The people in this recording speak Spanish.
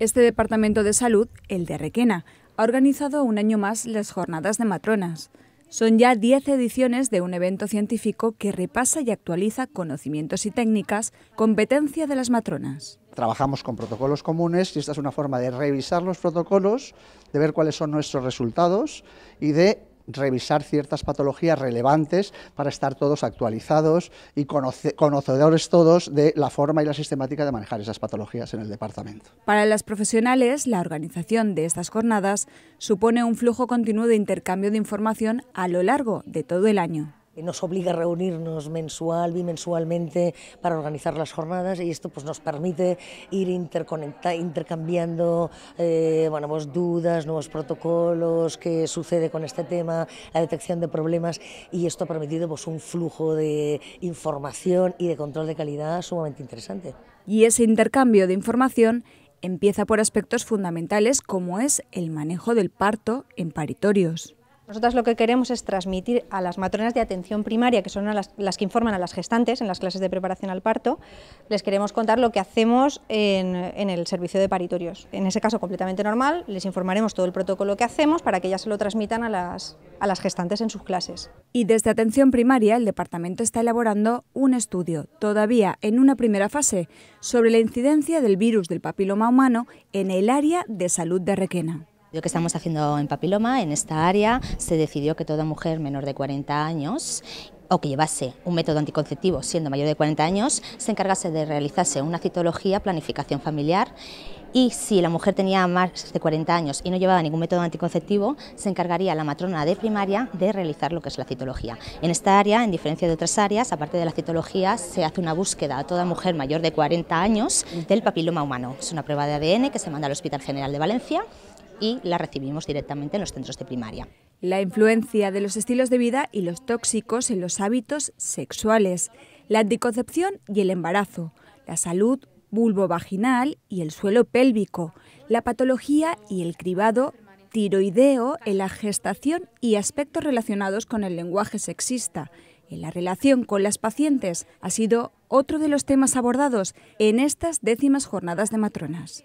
Este departamento de salud, el de Requena, ha organizado un año más las jornadas de matronas. Son ya 10 ediciones de un evento científico que repasa y actualiza conocimientos y técnicas, competencia de las matronas. Trabajamos con protocolos comunes y esta es una forma de revisar los protocolos, de ver cuáles son nuestros resultados y de revisar ciertas patologías relevantes para estar todos actualizados y conocedores todos de la forma y la sistemática de manejar esas patologías en el departamento. Para las profesionales, la organización de estas jornadas supone un flujo continuo de intercambio de información a lo largo de todo el año. Eh, nos obliga a reunirnos mensual, bimensualmente para organizar las jornadas y esto pues, nos permite ir intercambiando eh, pues, dudas, nuevos protocolos, qué sucede con este tema, la detección de problemas y esto ha permitido pues, un flujo de información y de control de calidad sumamente interesante. Y ese intercambio de información empieza por aspectos fundamentales como es el manejo del parto en paritorios. Nosotras lo que queremos es transmitir a las matronas de atención primaria, que son las, que informan a las gestantes en las clases de preparación al parto, les queremos contar lo que hacemos en, el servicio de paritorios. En ese caso completamente normal, les informaremos todo el protocolo que hacemos para que ellas se lo transmitan a las gestantes en sus clases. Y desde atención primaria, el departamento está elaborando un estudio, todavía en una primera fase, sobre la incidencia del virus del papiloma humano en el área de salud de Requena que estamos haciendo en papiloma, en esta área, se decidió que toda mujer menor de 40 años o que llevase un método anticonceptivo siendo mayor de 40 años, se encargase de realizarse una citología, planificación familiar y si la mujer tenía más de 40 años y no llevaba ningún método anticonceptivo, se encargaría la matrona de primaria de realizar lo que es la citología. En esta área, en diferencia de otras áreas, aparte de la citología, se hace una búsqueda a toda mujer mayor de 40 años del papiloma humano. Es una prueba de ADN que se manda al Hospital General de Valencia y la recibimos directamente en los centros de primaria. La influencia de los estilos de vida y los tóxicos en los hábitos sexuales, la anticoncepción y el embarazo, la salud vaginal y el suelo pélvico, la patología y el cribado tiroideo en la gestación y aspectos relacionados con el lenguaje sexista, en la relación con las pacientes ha sido otro de los temas abordados en estas décimas jornadas de matronas.